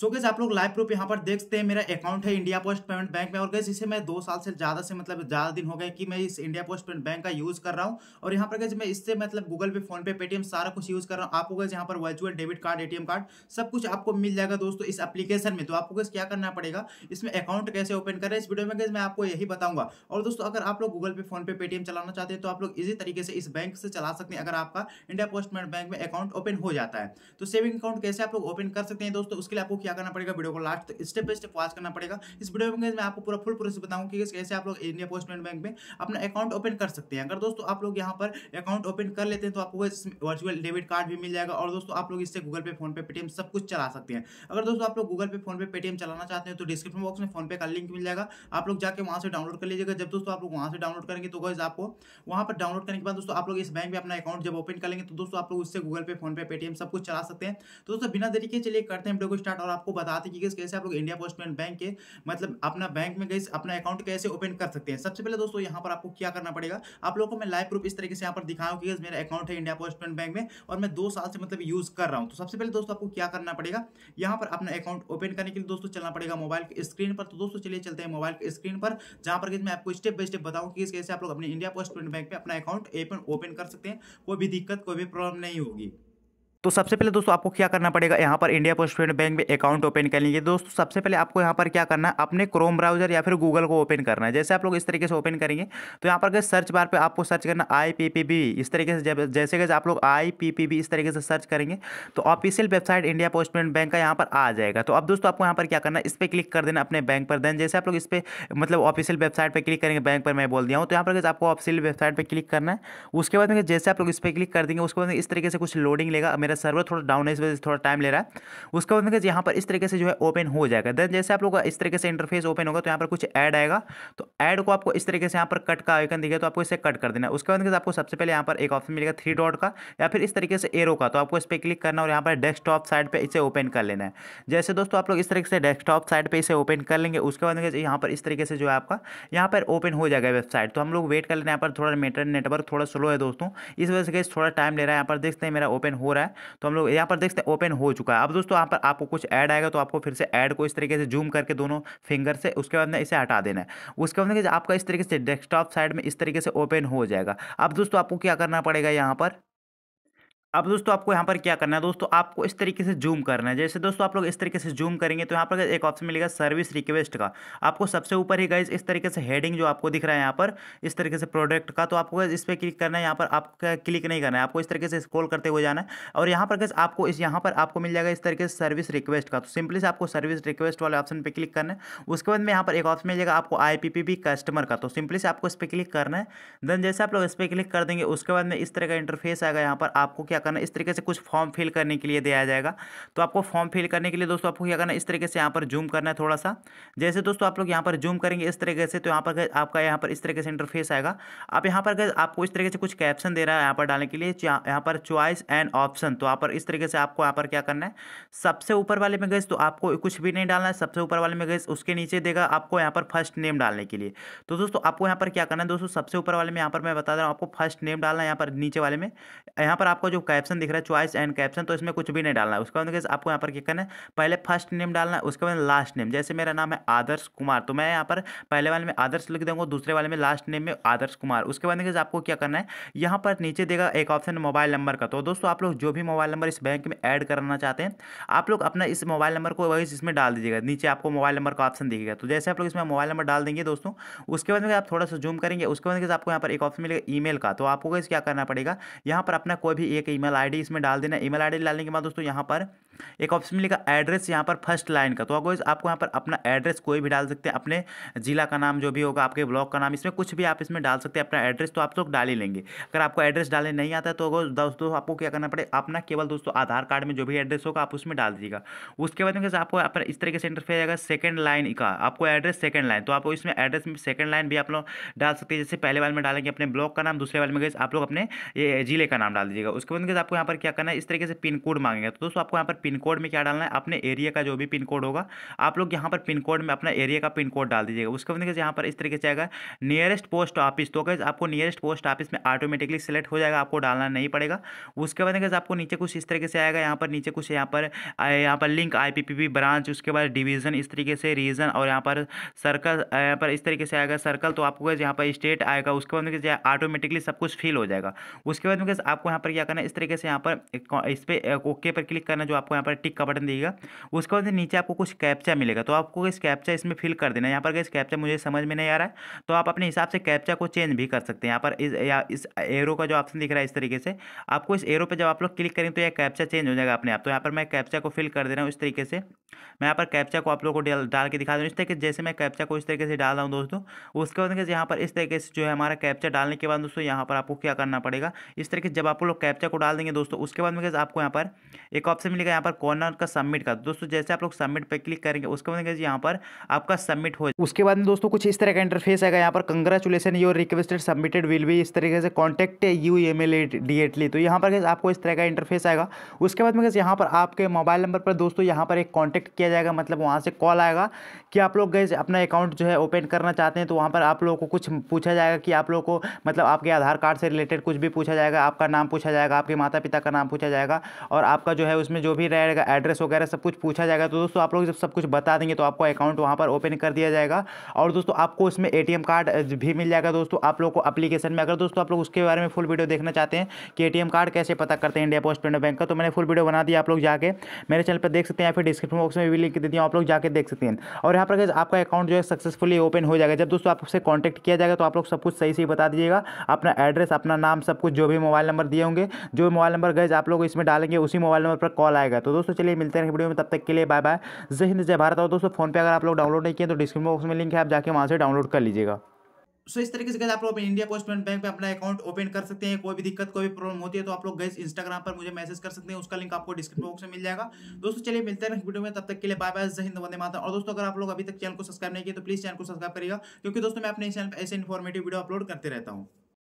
सो gas आप लोग live proof यहाँ पर देखते हैं मेरा अकाउंट है इंडिया पोस्ट पेमेंट बैंक में और गैस इसे मैं दो साल से ज़्यादा से मतलब ज़्यादा दिन हो गए कि मैं इस इंडिया पोस्ट पेमेंट बैंक का यूज़ कर रहा हूँ और यहाँ पर गैस मैं इससे मतलब गूगल पे फोन पे पेटीएम सारा कुछ यूज़ कर रहा हूँ आपको गैस यहाँ पर virtual debit card ATM card सब कुछ आपको मिल जाएगा दोस्तों इस अपलीकेशन में तो आपको गैस क्या करना पड़ेगा इसमें अकाउंट कैसे ओपन करें इस वीडियो में गैस मैं आपको यही बताऊंगा और दोस्तों अगर आप लोग गूगल पे फोन पे पेटीएम चलाना चाहते हैं तो आप लोग इसी तरीके से इस बैंक से चला सकते हैं अगर आपका इंडिया पोस्ट पेमेंट बैंक में अकाउंट ओपन हो जाता है तो सेविंग अकाउंट कैसे आप लोग ओपन कर सकते हैं दोस्तों उसके लिए आपको क्या करना पड़ेगा वीडियो को last step by step watch करना पड़ेगा इस वीडियो में मैं आपको पूरा फुल प्रोसेस बताऊँ कि कैसे आप लोग इंडिया पोस्ट पेमेंट बैंक में अपना अकाउंट ओपन कर सकते हैं अगर दोस्तों आप लोग यहाँ पर अकाउंट ओपन कर लेते हैं तो आपको वर्चुअल डेबिट कार्ड भी मिल जाएगा और दोस्तों आप लोग इससे गूगल पे फोन पे पेटीएम सब कुछ चला सकते हैं अगर दोस्तों आप लोग गूगल पे फोन पे पेटीएम चलाना चाहते हैं तो डिस्क्रिप्शन बॉक्स में फोन पे का लिंक मिल जाएगा आप लोग जाके वहाँ से डाउनलोड कर लीजिएगा जब दोस्तों आप लोग वहाँ से डाउनलोड करेंगे तो गैस आपको वहाँ पर डाउनलोड करने के बाद दोस्तों आप लोग इस बैंक में अपना अकाउंट जब ओपन करेंगे तो दोस्तों आप लोग उससे गूगल पे फोन पे पेटीएम सब कुछ चला सकते हैं तो दोस्तों बिना तरीके चलिए करते हैं वीडियो को स्टार्ट और आपको बताते हैं कि कैसे आप लोग इंडिया पोस्ट पेमेंट बैंक के मतलब अपना बैंक में गई अपना अकाउंट कैसे ओपन कर सकते हैं सबसे पहले दोस्तों यहाँ पर आपको क्या करना पड़ेगा आप लोगों को मैं लाइव प्रूफ इस तरीके से यहाँ पर दिखाऊँ कि मेरा अकाउंट है इंडिया पोस्ट पेमेंट बैंक में और मैं दो साल से मतलब यूज़ कर रहा हूँ तो सबसे पहले दोस्तों आपको क्या करना पड़ेगा यहाँ पर अपना अकाउंट ओपन करने के लिए दोस्तों चलना पड़ेगा मोबाइल की स्क्रीन पर तो दोस्तों चलिए चलते हैं मोबाइल की स्क्रीन पर जहाँ पर मैं आपको स्टेप बाय स्टेप बताऊँ कि कैसे आप लोग अपने इंडिया पोस्ट पेमेंट बैंक में अपना अकाउंट ओपन कर सकते हैं कोई भी दिक्कत कोई भी प्रॉब्लम नहीं होगी तो सबसे पहले दोस्तों आपको क्या करना पड़ेगा यहाँ पर इंडिया पोस्ट पेमेंट बैंक में अकाउंट ओपन कर लेंगे दोस्तों सबसे पहले आपको यहाँ पर क्या करना है अपने क्रोम ब्राउजर या फिर गूगल को ओपन करना है जैसे आप लोग इस तरीके से ओपन करेंगे तो यहाँ पर सर्च बार पर आपको सर्च करना आई पी पी बी इस तरीके से जैसे कि आप लोग आई पी पी बी इस तरीके से सर्च करेंगे तो official website India post payment bank का यहाँ पर आ जाएगा तो अब दोस्तों आपको यहाँ पर क्या करना है इस पर क्लिक कर देना अपने बैंक पर देन जैसे आप लोग इस पर मतलब ऑफिशियल वेबसाइट पर क्लिक करेंगे बैंक पर मैं बोल दिया हूँ तो यहाँ पर आपको ऑफिशियल वेबसाइट पर क्लिक करना है उसके बाद जैसे आप लोग इस पर क्लिक कर देंगे उसके बाद इस तरीके से कुछ लोडिंग लेगा मेरा सर्वर थोड़ा डाउन है इस वजह से थोड़ा टाइम ले रहा है उसके बाद मतलब यहाँ पर इस तरीके से जो है ओपन हो जाएगा देन जैसे आप लोग इस तरीके से इंटरफेस ओपन होगा तो यहाँ पर कुछ ऐड आएगा तो ऐड को आपको इस तरीके से यहाँ पर कट का आइकन दिखेगा तो आपको इसे कट कर देना उसके बाद मतलब आपको सबसे पहले यहाँ पर एक ऑप्शन मिलेगा थ्री डॉट का या फिर इस तरीके से एरो का तो आपको इस पर क्लिक करना और यहाँ पर डेस्कटॉप साइड पर इसे ओपन कर लेना है जैसे दोस्तों आप लोग इस तरीके से डेस्कटॉप साइड पर इसे ओपन कर लेंगे उसके बाद मतलब यहाँ पर इस तरीके से जो है आपका यहाँ पर ओपन हो जाएगा वेबसाइट तो हम लोग वेट कर लेना यहाँ पर थोड़ा मेटर नेटवर्क थोड़ा स्लो है दोस्तों इस वजह से थोड़ा टाइम ले रहा है यहाँ पर देखते हैं मेरा ओपन हो रहा है तो हम लोग यहाँ पर देख सकते हैं ओपन हो चुका है अब दोस्तों यहाँ पर आपको कुछ ऐड आएगा तो आपको फिर से ऐड को इस तरीके से जूम करके दोनों फिंगर से उसके बाद में इसे हटा देना है उसके बाद आपका इस तरीके से डेस्कटॉप साइड में इस तरीके से ओपन हो जाएगा अब दोस्तों आपको क्या करना पड़ेगा यहाँ पर अब दोस्तों आपको यहाँ पर क्या करना है दोस्तों आपको इस तरीके से जूम करना है जैसे दोस्तों आप लोग इस तरीके से जूम करेंगे तो यहाँ पर एक ऑप्शन मिलेगा सर्विस रिक्वेस्ट का आपको सबसे ऊपर ही गाइज इस तरीके से हेडिंग जो आपको दिख रहा है यहाँ पर इस तरीके से प्रोडक्ट का तो आपको इस पर क्लिक करना है यहाँ पर आपको क्लिक नहीं करना है आपको इस तरीके से स्क्रॉल करते हुए जाना है और यहाँ पर गैस आपको इस यहाँ पर आपको मिल जाएगा इस तरीके से सर्विस रिक्वेस्ट का तो सिंपली से आपको सर्विस रिक्वेस्ट वाले ऑप्शन पर क्लिक करना है उसके बाद में यहाँ पर एक ऑप्शन मिल जाएगा आपको आई कस्टमर का तो सिंपली से आपको इस पर क्लिक करना है देन जैसे आप लोग इस पर क्लिक कर देंगे उसके बाद में इस तरह का इंटरफेस आएगा यहाँ पर आपको क्या क्या करना इस तरीके से कुछ फॉर्म फिल करने के लिए दिया जाएगा तो आपको फॉर्म फिल करने के लिए दोस्तों आपको क्या करना इस तरीके से यहाँ पर जूम करना है थोड़ा सा जैसे दोस्तों आप लोग यहाँ पर जूम करेंगे इस तरीके से तो यहाँ पर आपका यहाँ पर इस तरीके से इंटरफेस आएगा आप यहाँ पर आपको इस तरीके से कुछ कैप्शन दे रहा है यहाँ पर डालने के लिए यहाँ पर चॉइस एंड ऑप्शन तो यहाँ पर इस तरीके से आपको यहाँ पर क्या करना है सबसे ऊपर वाले में गए तो आपको कुछ भी नहीं डालना है सबसे ऊपर वाले में गए उसके नीचे देगा आपको यहाँ पर फर्स्ट नेम डालने के लिए तो दोस्तों आपको यहाँ पर क्या करना है दोस्तों सबसे ऊपर वाले में यहाँ पर मैं बता रहा हूँ आपको फर्स्ट नेम डालना है यहाँ पर नीचे वाले में यहाँ पर आपको जो कैप्शन दिख रहा है चॉइस एंड कैप्शन तो इसमें कुछ भी नहीं डालना है उसके बाद आपको यहाँ पर क्या करना है पहले फर्स्ट नेम डालना है उसके बाद लास्ट नेम जैसे मेरा नाम है आदर्श कुमार तो मैं यहाँ पर पहले वाले में आदर्श लिख दूंगा दूसरे वाले में लास्ट नेम में आदर्श कुमार उसके बाद आपको क्या करना है यहाँ पर नीचे देगा एक ऑप्शन मोबाइल नंबर का तो दोस्तों आप लोग जो भी मोबाइल नंबर इस बैंक में ऐड करना चाहते हैं आप लोग अपना इस मोबाइल नंबर को वही इसमें डाल दीजिएगा नीचे आपको मोबाइल नंबर का ऑप्शन दिखेगा तो जैसे आप लोग इसमें मोबाइल नंबर डाल देंगे दोस्तों उसके बाद आप थोड़ा सा जूम करेंगे उसके बाद आपको यहाँ पर एक ऑप्शन मिलेगा ई का तो आपको क्या करना पड़ेगा यहाँ पर अपना कोई भी एक ईमेल आईडी इसमें डाल देना ईमेल आईडी डालने के बाद दोस्तों यहाँ पर एक ऑप्शन मिलेगा एड्रेस यहाँ पर फर्स्ट लाइन का तो अगर आपको यहाँ पर अपना एड्रेस कोई भी डाल सकते हैं अपने जिला का नाम जो भी होगा आपके ब्लॉक का नाम इसमें कुछ भी आप इसमें डाल सकते हैं अपना एड्रेस तो आप लोग डाल ही लेंगे अगर आपको एड्रेस डालने नहीं आता तो अगर दोस्तों आपको क्या करना पड़ेगा अपना केवल दोस्तों आधार कार्ड में जो भी एड्रेस होगा आप उसमें डाल दीजिएगा उसके बाद में आपको अपना इस तरीके से इंटरफेस आएगा सेकेंड लाइन का आपको एड्रेस सेकेंड लाइन तो आप इसमें एड्रेस में सेकेंड लाइन भी आप लोग डाल सकते हैं जैसे पहले वाले में डालेंगे अपने ब्लॉक का नाम दूसरे वाले में गए आप लोग अपने जिले का नाम डाल दीजिएगा उसके बाद के साथ आपको यहाँ पर क्या करना है इस तरीके से पिन कोड मांगेगा तो दोस्तों आपको यहाँ पर पिन कोड में क्या डालना है अपने एरिया का जो भी पिन कोड होगा आप लोग यहाँ पर पिन कोड में अपना एरिया का पिन कोड डाल दीजिएगा उसके बाद यहाँ पर इस तरीके से आएगा नियरेस्ट पोस्ट ऑफिस तो कैसे आपको नियरेस्ट पोस्ट ऑफिस में ऑटोमेटिकली सेलेक्ट हो जाएगा आपको डालना नहीं पड़ेगा उसके बाद कैसे आपको नीचे कुछ इस तरीके से आएगा यहाँ पर नीचे कुछ यहाँ पर यहाँ पर लिंक आई ब्रांच उसके बाद डिवीज़न इस तरीके से रीजन और यहाँ पर सर्कल यहाँ पर इस तरीके से आएगा सर्कल तो आपको यहाँ पर स्टेट आएगा उसके बाद ऑटोमेटिकली सब कुछ फिल हो जाएगा उसके बाद आपको यहाँ पर क्या करना है इस तरीके से यहाँ पर इस पर ओके पर क्लिक करना जो आपको यहाँ पर टिक का बटन देगा उसके बाद नीचे आपको कुछ कैप्चा मिलेगा तो आपको इस कैप्चा इसमें फिल कर देना यहाँ पर इस कैप्चा मुझे समझ में नहीं आ रहा है तो आप अपने हिसाब से कैप्चा को चेंज भी कर सकते हैं यहाँ पर इस या इस एरो का जो ऑप्शन दिख रहा है इस तरीके से आपको इस एरो पर जब आप लोग क्लिक करेंगे तो यह कैप्चा चेंज हो जाएगा अपने आप तो यहाँ पर मैं कैप्चा को फिल कर दे रहा हूँ इस तरीके से मैं यहाँ पर कैप्चा को आप लोग को डाल के दिखा दूँ इस तरीके जैसे मैं कैप्चा को इस तरीके से डाल रहा हूँ दोस्तों उसके बाद यहाँ पर इस तरीके से जो है हमारा कैप्चा डालने के बाद दोस्तों यहाँ पर आपको क्या करना पड़ेगा इस तरीके से जब आप लोग कैप्चा को डाल डाल देंगे दोस्तों उसके बाद में कैसे आपको यहाँ पर एक ऑप्शन मिलेगा यहाँ पर कॉर्नर का सबमिट का दोस्तों जैसे आप लोग सबमिट पर क्लिक करेंगे उसके बाद कैसे यहाँ पर आपका सबमिट हो उसके बाद में दोस्तों कुछ इस तरह का इंटरफेस आएगा यहाँ पर congratulation your requested submitted will भी इस तरीके से कॉन्टेक्ट यू एम एल तो यहाँ पर कैसे आपको इस तरह का इंटरफेस आएगा उसके बाद में कैसे यहाँ पर आपके मोबाइल नंबर पर दोस्तों यहाँ पर एक कॉन्टैक्ट किया जाएगा मतलब वहाँ से कॉल आएगा कि आप लोग गए अपना अकाउंट जो है ओपन करना चाहते हैं तो वहाँ पर आप लोगों को कुछ पूछा जाएगा कि आप लोगों को मतलब आपके आधार कार्ड से रिलेटेड कुछ भी पूछा जाएगा आपका नाम पूछा जाएगा आप आपके माता पिता का नाम पूछा जाएगा और आपका जो है उसमें जो भी रहेगा एड्रेस वगैरह सब कुछ पूछा जाएगा तो दोस्तों आप लोग जब सब कुछ बता देंगे तो आपको अकाउंट वहाँ पर ओपन कर दिया जाएगा और दोस्तों आपको उसमें ए कार्ड भी मिल जाएगा दोस्तों आप लोग को अपलीकेशन में अगर दोस्तों आप लोग उसके बारे में फुल वीडियो देखना चाहते हैं कि ए कार्ड कैसे पता करते हैं इंडिया पोस्ट पेमेंट बैंक का तो मैंने फुल वीडियो बना दिया आप लोग जाके मेरे चैनल पर देख सकते हैं या फिर डिस्क्रिप्शन बॉक्स में भी लिंक दे दिया आप लोग जाकर देख सकते हैं और यहाँ पर आपका अकाउंट जो है सक्सेसफुली ओपन हो जाएगा जब दोस्तों आपसे कॉन्टैक्ट किया जाएगा तो आप लोग सब कुछ सही सही बता दीजिएगा अपना एड्रेस अपना नाम सब कुछ जो भी मोबाइल नंबर दिए होंगे जो मोबाइल नंबर गए आप लोग इसमें डालेंगे उसी मोबाइल नंबर पर कॉल आएगा तो दोस्तों चलिए मिलते हैं वीडियो में तब तक के लिए बाय बाय जय हिंद जय भारत और दोस्तों फोन पे अगर आप लोग डाउनलोड नहीं किए तो डिस्क्रिप्शन बॉक्स में लिंक है आप जाके वहाँ से डाउनलोड कर लीजिएगा सो so, इस तरीके से गैस आप लोग इंडिया पोस्ट पेमेंट बैंक पे अपना अकाउंट ओपन कर सकते हैं कोई भी दिक्कत कोई भी प्रॉब्लम होती है तो आप लोग गैस इंस्टाग्राम पर मुझे मैसेज कर सकते हैं उसका लिंक आपको डिस्क्रिप्शन बॉक्स में मिल जाएगा दोस्तों चलिए मिलते हैं वीडियो में तब तक के लिए बाय बाय जय हिंद वंदे माता और दोस्तों अगर आप लोग अभी तक चैनल को सब्सक्राइब नहीं किया तो प्लीज चैनल को सब्सक्राइब करिएगा क्योंकि दोस्तों मैं अपने चैनल पर ऐसे इन्फॉर्मेटिव वीडियो अपलोड करते रहता हूँ